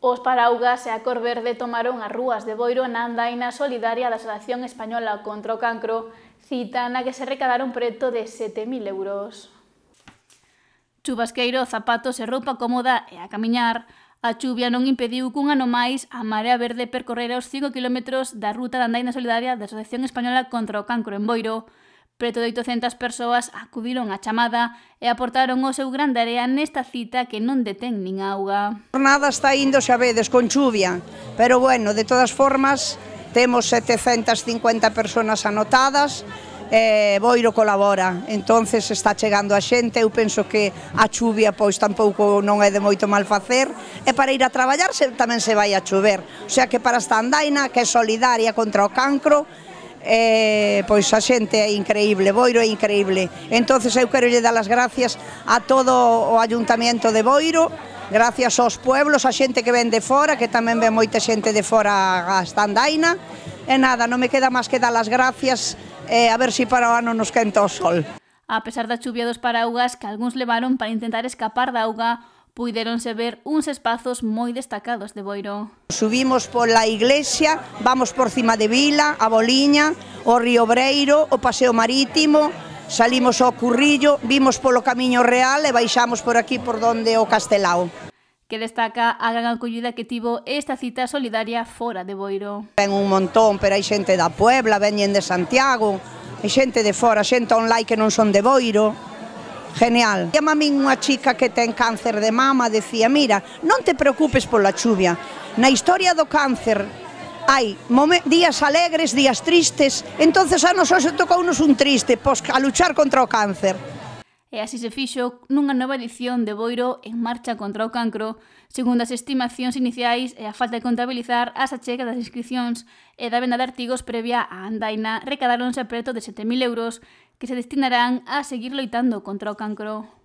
Os paraugas e a cor verde tomaron as rúas de Boiro na andaina solidaria da Asociación Española contra o Cancro, cita na que se recadaron preto de 7.000 euros. Chubasqueiro, zapatos e roupa cómoda e a camiñar, a chuvia non impediu cun ano máis a Marea Verde percorrer os 5 km da ruta da andaina solidaria da Asociación Española contra o Cancro en Boiro, Preto de 800 persoas acudiron á chamada e aportaron o seu grande área nesta cita que non detén nin auga. A jornada está indo xa vedes con chuvia, pero bueno, de todas formas temos 750 persoas anotadas, eh, Boiro colabora, entonces está chegando a xente, eu penso que a chuvia pois tampouco non é de moito mal facer, e para ir a traballar se, tamén se vai a chover, o sea que para esta andaina que é solidaria contra o cancro, eh, pois a xente é increíble, Boiro é increíble. Entonces eu quero lle dar as gracias a todo o Ayuntamiento de Boiro, gracias aos pueblos, a xente que ven de fora, que tamén ven moita xente de fora a Estandaina. E nada, non me queda máis que dar as gracias eh, a ver se si para o ano nos quenta o sol. A pesar da chuvia dos paraugas que algúns levaron para intentar escapar da auga, puideronse ver uns espazos moi destacados de Boiro. Subimos pola iglesia, vamos por cima de Vila, a Boliña, o Río Breiro, o Paseo Marítimo, salimos ao Currillo, vimos polo Camiño Real e baixamos por aquí por donde o Castelao que destaca a gran acollida que tivo esta cita solidaria fora de Boiro. Ven un montón, pero hai xente da Puebla, venen de Santiago, hai xente de fora, xente online que non son de Boiro, Genial. Llama a min unha chica que ten cáncer de mama, decía, mira, non te preocupes pola chuvia. Na historia do cáncer hai días alegres, días tristes, entonces a se hoxe tocounos un triste, pois a luchar contra o cáncer. E así se fixo nunha nova edición de Boiro en marcha contra o cancro, segundo as estimacións iniciais e a falta de contabilizar as achegas das inscripcións e da venda de artigos previa á andaina, a preto de 7.000 euros que se destinarán a seguir luchando contra el cancro.